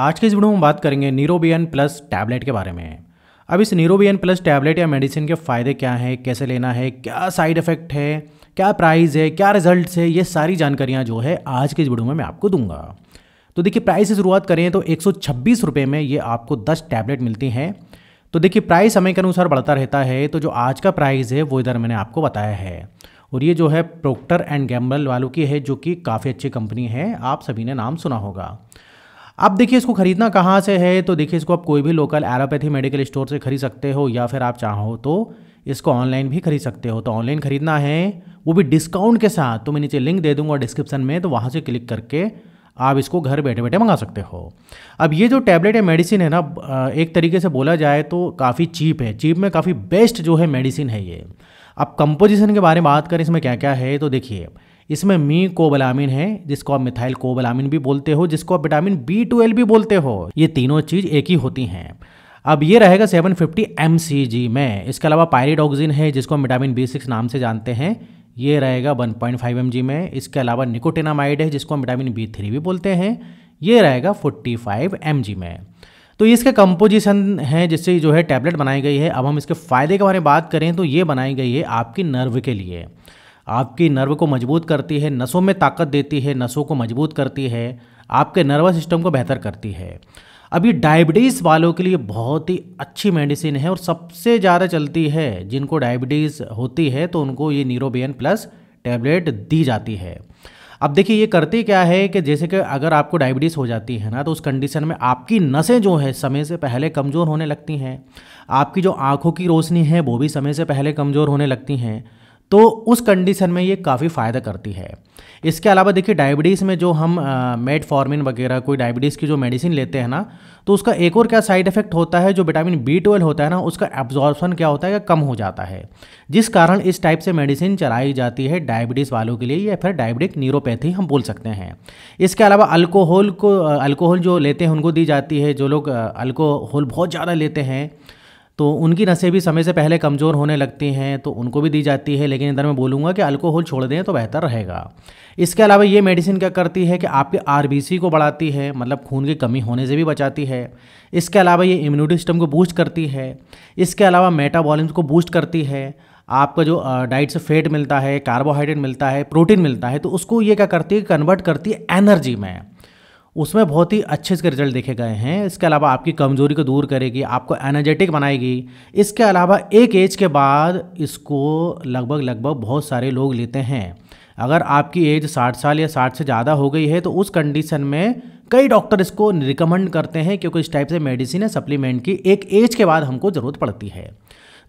आज के इस वीडियो में बात करेंगे नीरोबियन प्लस टैबलेट के बारे में अब इस नीरोबियन प्लस टैबलेट या मेडिसिन के फ़ायदे क्या हैं कैसे लेना है क्या साइड इफ़ेक्ट है क्या प्राइस है क्या रिजल्ट है ये सारी जानकारियाँ जो है आज के इस वीडियो में मैं आपको दूंगा तो देखिए प्राइस से शुरुआत करें तो एक सौ में ये आपको दस टैबलेट मिलती हैं तो देखिए प्राइस समय के अनुसार बढ़ता रहता है तो जो आज का प्राइस है वो इधर मैंने आपको बताया है और ये जो है प्रोक्टर एंड गैम्बल वालों की है जो कि काफ़ी अच्छी कंपनी है आप सभी ने नाम सुना होगा अब देखिए इसको खरीदना कहाँ से है तो देखिए इसको आप कोई भी लोकल एलोपैथी मेडिकल स्टोर से खरीद सकते हो या फिर आप चाहो तो इसको ऑनलाइन भी खरीद सकते हो तो ऑनलाइन खरीदना है वो भी डिस्काउंट के साथ तो मैं नीचे लिंक दे दूंगा डिस्क्रिप्शन में तो वहाँ से क्लिक करके आप इसको घर बैठे बैठे मंगा सकते हो अब ये जो टैबलेट या मेडिसिन है ना एक तरीके से बोला जाए तो काफ़ी चीप है चीप में काफ़ी बेस्ट जो है मेडिसिन है ये अब कंपोजिशन के बारे में बात करें इसमें क्या क्या है तो देखिए इसमें मी कोबलामिन है जिसको आप मिथाइल कोबलामिन भी बोलते हो जिसको आप विटामिन बी ट्वेल्व भी बोलते हो ये तीनों चीज एक ही होती हैं अब ये रहेगा 750 फिफ्टी में इसके अलावा पायरिडॉक्सिन है जिसको हम विटामिन बी सिक्स नाम से जानते हैं ये रहेगा 1.5 पॉइंट में इसके अलावा निकोटिनामाइड है जिसको हम विटामिन बी थ्री भी बोलते हैं ये रहेगा 45 फाइव में तो इसके कंपोजिशन है जिससे जो है टैबलेट बनाई गई है अब हम इसके फ़ायदे के बारे में बात करें तो ये बनाई गई है आपकी नर्व के लिए आपकी नर्व को मजबूत करती है नसों में ताकत देती है नसों को मजबूत करती है आपके नर्वस सिस्टम को बेहतर करती है अब ये डायबिटीज़ वालों के लिए बहुत ही अच्छी मेडिसिन है और सबसे ज़्यादा चलती है जिनको डायबिटीज़ होती है तो उनको ये नीरोबियन प्लस टैबलेट दी जाती है अब देखिए ये करती क्या है कि जैसे कि अगर आपको डायबिटीज़ हो जाती है ना तो उस कंडीशन में आपकी नसें जो है समय से पहले कमज़ोर होने लगती हैं आपकी जो आँखों की रोशनी है वो भी समय से पहले कमज़ोर होने लगती हैं तो उस कंडीशन में ये काफ़ी फ़ायदा करती है इसके अलावा देखिए डायबिटीज़ में जो हम फॉर्मिन वगैरह कोई डायबिटीज़ की जो मेडिसिन लेते हैं ना तो उसका एक और क्या साइड इफेक्ट होता है जो विटामिन बी ट्वेल्व होता है ना उसका एब्जॉर्बन क्या होता है या कम हो जाता है जिस कारण इस टाइप से मेडिसिन चलाई जाती है डायबिटीज़ वालों के लिए या फिर डायबिटिक न्यूरोपैथी हम बोल सकते हैं इसके अलावा अल्कोहल को अल्कोहल जो लेते हैं उनको दी जाती है जो लोग अल्कोहल बहुत ज़्यादा लेते हैं तो उनकी नसें भी समय से पहले कमज़ोर होने लगती हैं तो उनको भी दी जाती है लेकिन इधर मैं बोलूँगा कि अल्कोहल छोड़ दें तो बेहतर रहेगा इसके अलावा ये मेडिसिन क्या करती है कि आपके आर को बढ़ाती है मतलब खून की कमी होने से भी बचाती है इसके अलावा ये इम्यूनिटी सिस्टम को बूस्ट करती है इसके अलावा मेटाबॉलिज्म को बूस्ट करती है आपका जो डाइट से फैट मिलता है कार्बोहाइड्रेट मिलता है प्रोटीन मिलता है तो उसको ये क्या करती है कन्वर्ट करती है एनर्जी में उसमें बहुत ही अच्छे इसके रिजल्ट देखे गए हैं इसके अलावा आपकी कमज़ोरी को दूर करेगी आपको एनर्जेटिक बनाएगी इसके अलावा एक एज के बाद इसको लगभग लगभग बहुत सारे लोग लेते हैं अगर आपकी एज साठ साल या साठ से ज़्यादा हो गई है तो उस कंडीशन में कई डॉक्टर इसको रिकमेंड करते हैं क्योंकि इस टाइप से मेडिसिन या सप्लीमेंट की एक एज के बाद हमको ज़रूरत पड़ती है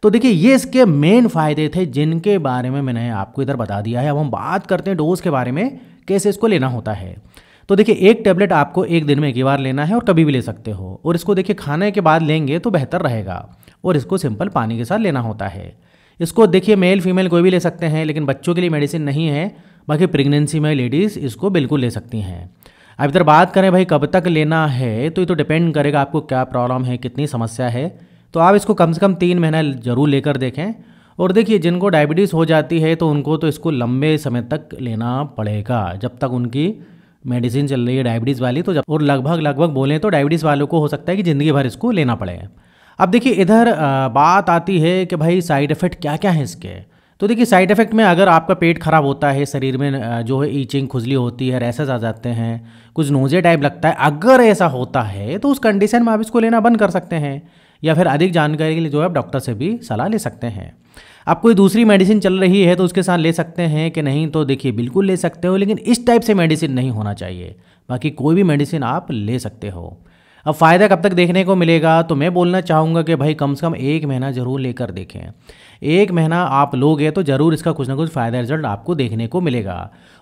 तो देखिए ये इसके मेन फ़ायदे थे जिनके बारे में मैंने आपको इधर बता दिया है अब हम बात करते हैं डोज के बारे में कैसे इसको लेना होता है तो देखिए एक टैबलेट आपको एक दिन में एक बार लेना है और कभी भी ले सकते हो और इसको देखिए खाने के बाद लेंगे तो बेहतर रहेगा और इसको सिंपल पानी के साथ लेना होता है इसको देखिए मेल फीमेल कोई भी ले सकते हैं लेकिन बच्चों के लिए मेडिसिन नहीं है बाकी प्रेगनेंसी में लेडीज़ इसको बिल्कुल ले सकती हैं अब इधर बात करें भाई कब तक लेना है तो ये तो डिपेंड करेगा आपको क्या प्रॉब्लम है कितनी समस्या है तो आप इसको कम से कम तीन महीना जरूर लेकर देखें और देखिए जिनको डायबिटीज़ हो जाती है तो उनको तो इसको लंबे समय तक लेना पड़ेगा जब तक उनकी मेडिसिन चल रही है डायबिटीज़ वाली तो जब और लगभग लगभग बोलें तो डायबिटीज़ वालों को हो सकता है कि ज़िंदगी भर इसको लेना पड़े अब देखिए इधर बात आती है कि भाई साइड इफ़ेक्ट क्या क्या है इसके तो देखिए साइड इफ़ेक्ट में अगर आपका पेट ख़राब होता है शरीर में जो है ईचिंग खुजली होती है रैसेज आ जाते हैं कुछ नोजे टाइप लगता है अगर ऐसा होता है तो उस कंडीशन में आप इसको लेना बंद कर सकते हैं या फिर अधिक जानकारी के लिए जो है आप डॉक्टर से भी सलाह ले सकते हैं आप कोई दूसरी मेडिसिन चल रही है तो उसके साथ ले सकते हैं कि नहीं तो देखिए बिल्कुल ले सकते हो लेकिन इस टाइप से मेडिसिन नहीं होना चाहिए बाकी कोई भी मेडिसिन आप ले सकते हो अब फ़ायदा कब तक देखने को मिलेगा तो मैं बोलना चाहूँगा कि भाई कम से कम एक महीना ज़रूर लेकर देखें एक महीना आप लोगे तो ज़रूर इसका कुछ ना कुछ फ़ायदा रिजल्ट आपको देखने को मिलेगा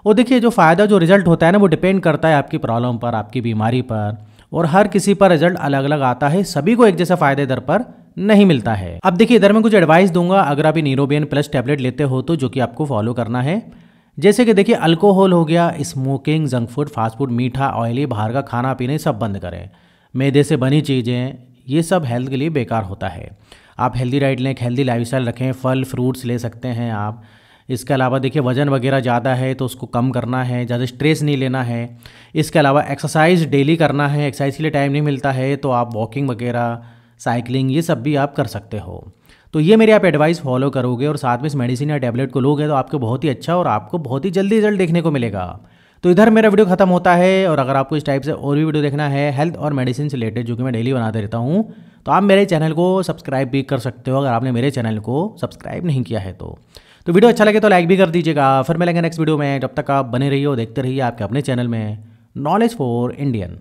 और देखिए जो फ़ायदा जो रिजल्ट होता है ना वो डिपेंड करता है आपकी प्रॉब्लम पर आपकी बीमारी पर और हर किसी पर रिजल्ट अलग अलग आता है सभी को एक जैसा फ़ायदे दर पर नहीं मिलता है अब देखिए इधर मैं कुछ एडवाइस दूंगा अगर आप ये नीरोबियन प्लस टैबलेट लेते हो तो जो कि आपको फॉलो करना है जैसे कि देखिए अल्कोहल हो गया smoking junk food fast food मीठा ऑयली बाहर का खाना पीने सब बंद करें मैदे से बनी चीज़ें ये सब हेल्थ के लिए बेकार होता है आप हेल्दी डाइट लें हेल्दी लाइफ रखें फल फ्रूट्स ले सकते हैं आप इसके अलावा देखिए वज़न वगैरह ज़्यादा है तो उसको कम करना है ज़्यादा स्ट्रेस नहीं लेना है इसके अलावा एक्सरसाइज डेली करना है एक्सरसाइज के लिए टाइम नहीं मिलता है तो आप वॉकिंग वगैरह साइकिलिंग ये सब भी आप कर सकते हो तो ये मेरी आप एडवाइस फॉलो करोगे और साथ में इस मेडिसिन या टैबलेट को लोगे तो आपको बहुत ही अच्छा और आपको बहुत ही जल्दी रिजल्ट देखने को मिलेगा तो इधर मेरा वीडियो खत्म होता है और अगर आपको इस टाइप से और भी वीडियो देखना है हेल्थ और मेडिसिन से रिलेटेड जो कि मैं डेली बनाते रहता हूँ तो आप मेरे चैनल को सब्सक्राइब भी कर सकते हो अगर आपने मेरे चैनल को सब्सक्राइब नहीं किया है तो तो वीडियो अच्छा लगे तो लाइक भी कर दीजिएगा फिर मिलेंगे नेक्स्ट वीडियो में जब तक आप बने रहिए देखते रहिए आपके अपने चैनल में नॉलेज फॉर इंडियन